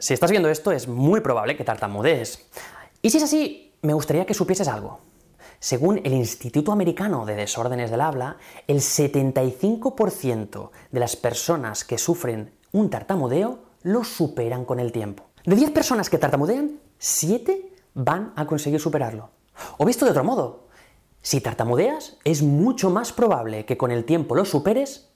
Si estás viendo esto, es muy probable que tartamudees. Y si es así, me gustaría que supieses algo. Según el Instituto Americano de Desórdenes del Habla, el 75% de las personas que sufren un tartamudeo lo superan con el tiempo. De 10 personas que tartamudean, 7 van a conseguir superarlo. O visto de otro modo, si tartamudeas, es mucho más probable que con el tiempo lo superes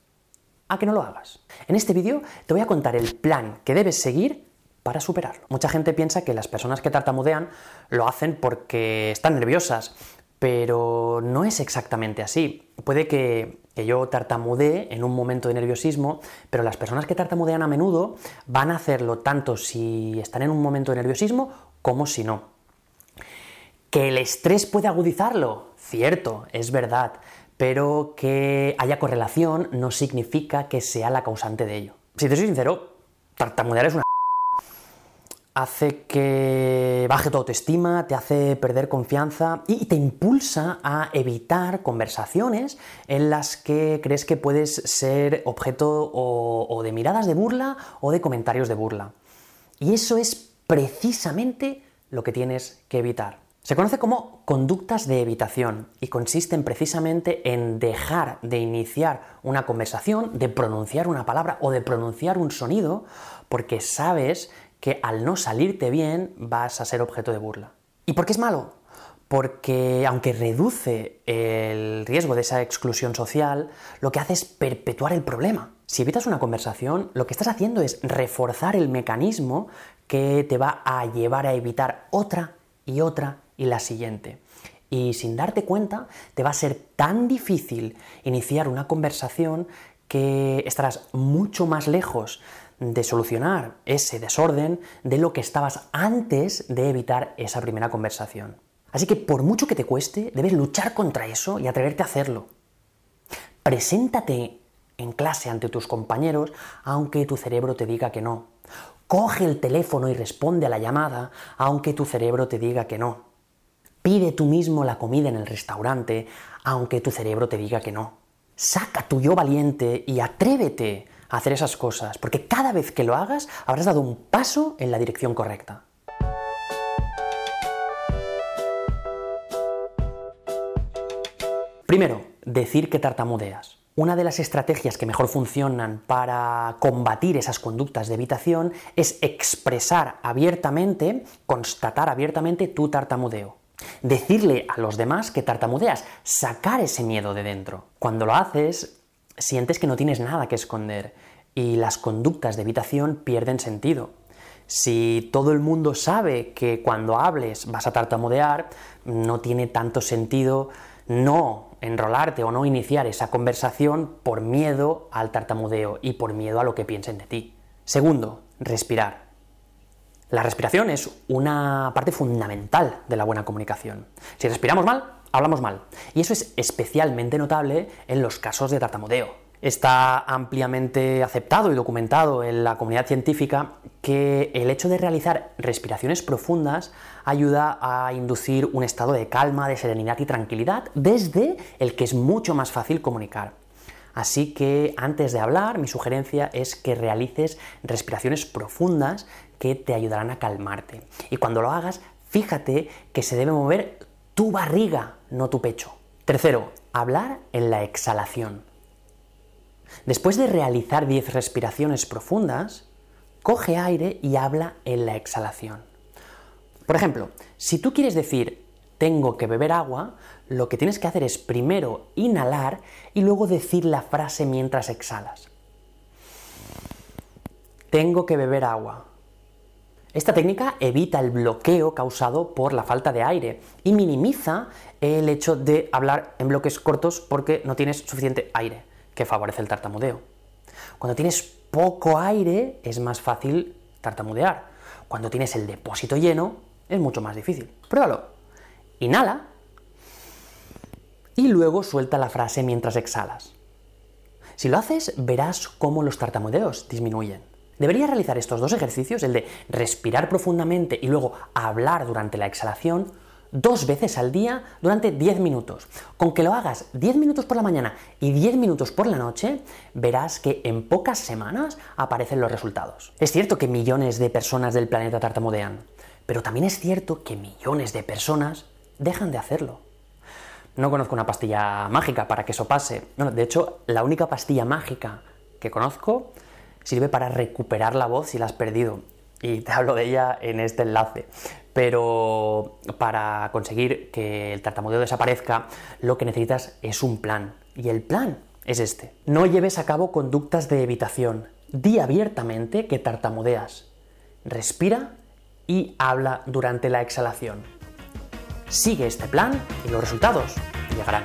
a que no lo hagas. En este vídeo te voy a contar el plan que debes seguir para superarlo. Mucha gente piensa que las personas que tartamudean lo hacen porque están nerviosas, pero no es exactamente así. Puede que, yo tartamudee en un momento de nerviosismo, pero las personas que tartamudean a menudo van a hacerlo tanto si están en un momento de nerviosismo como si no. Que el estrés puede agudizarlo, cierto, es verdad, pero que haya correlación no significa que sea la causante de ello. Si te soy sincero, tartamudear es una hace que baje tu autoestima, te hace perder confianza y te impulsa a evitar conversaciones en las que crees que puedes ser objeto o, de miradas de burla o de comentarios de burla. Y eso es precisamente lo que tienes que evitar. Se conoce como conductas de evitación y consisten precisamente en dejar de iniciar una conversación, de pronunciar una palabra o de pronunciar un sonido porque sabes que al no salirte bien vas a ser objeto de burla. ¿Y por qué es malo? Porque aunque reduce el riesgo de esa exclusión social, lo que hace es perpetuar el problema. Si evitas una conversación, lo que estás haciendo es reforzar el mecanismo que te va a llevar a evitar otra y otra y la siguiente. Y sin darte cuenta, te va a ser tan difícil iniciar una conversación que estarás mucho más lejos de solucionar ese desorden de lo que estabas antes de evitar esa primera conversación. Así que por mucho que te cueste, debes luchar contra eso y atreverte a hacerlo. Preséntate en clase ante tus compañeros, aunque tu cerebro te diga que no. Coge el teléfono y responde a la llamada, aunque tu cerebro te diga que no. Pide tú mismo la comida en el restaurante, aunque tu cerebro te diga que no. Saca tu yo valiente y atrévete hacer esas cosas, porque cada vez que lo hagas habrás dado un paso en la dirección correcta. Primero, decir que tartamudeas. Una de las estrategias que mejor funcionan para combatir esas conductas de evitación es expresar abiertamente, constatar abiertamente tu tartamudeo. Decirle a los demás que tartamudeas, sacar ese miedo de dentro. Cuando lo haces, sientes que no tienes nada que esconder y las conductas de evitación pierden sentido. Si todo el mundo sabe que cuando hables vas a tartamudear, no tiene tanto sentido no enrolarte o no iniciar esa conversación por miedo al tartamudeo y por miedo a lo que piensen de ti. Segundo, respirar. La respiración es una parte fundamental de la buena comunicación. Si respiramos mal, hablamos mal. Y eso es especialmente notable en los casos de tartamudeo. Está ampliamente aceptado y documentado en la comunidad científica que el hecho de realizar respiraciones profundas ayuda a inducir un estado de calma, de serenidad y tranquilidad desde el que es mucho más fácil comunicar. Así que antes de hablar, mi sugerencia es que realices respiraciones profundas que te ayudarán a calmarte. Y cuando lo hagas, fíjate que se debe mover tu barriga, no tu pecho. Tercero, hablar en la exhalación. Después de realizar 10 respiraciones profundas, coge aire y habla en la exhalación. Por ejemplo, si tú quieres decir tengo que beber agua, lo que tienes que hacer es primero inhalar y luego decir la frase mientras exhalas. Tengo que beber agua. Esta técnica evita el bloqueo causado por la falta de aire y minimiza el hecho de hablar en bloques cortos porque no tienes suficiente aire, que favorece el tartamudeo. Cuando tienes poco aire es más fácil tartamudear. Cuando tienes el depósito lleno es mucho más difícil. Pruébalo. Inhala y luego suelta la frase mientras exhalas. Si lo haces, verás cómo los tartamudeos disminuyen. Debería realizar estos dos ejercicios, el de respirar profundamente y luego hablar durante la exhalación, dos veces al día durante 10 minutos. Con que lo hagas 10 minutos por la mañana y 10 minutos por la noche, verás que en pocas semanas aparecen los resultados. Es cierto que millones de personas del planeta tartamudean, pero también es cierto que millones de personas dejan de hacerlo. No conozco una pastilla mágica para que eso pase. Bueno, de hecho, la única pastilla mágica que conozco sirve para recuperar la voz si la has perdido. Y te hablo de ella en este enlace. Pero para conseguir que el tartamudeo desaparezca, lo que necesitas es un plan. Y el plan es este. No lleves a cabo conductas de evitación. Di abiertamente que tartamudeas. Respira y habla durante la exhalación. Sigue este plan y los resultados llegarán.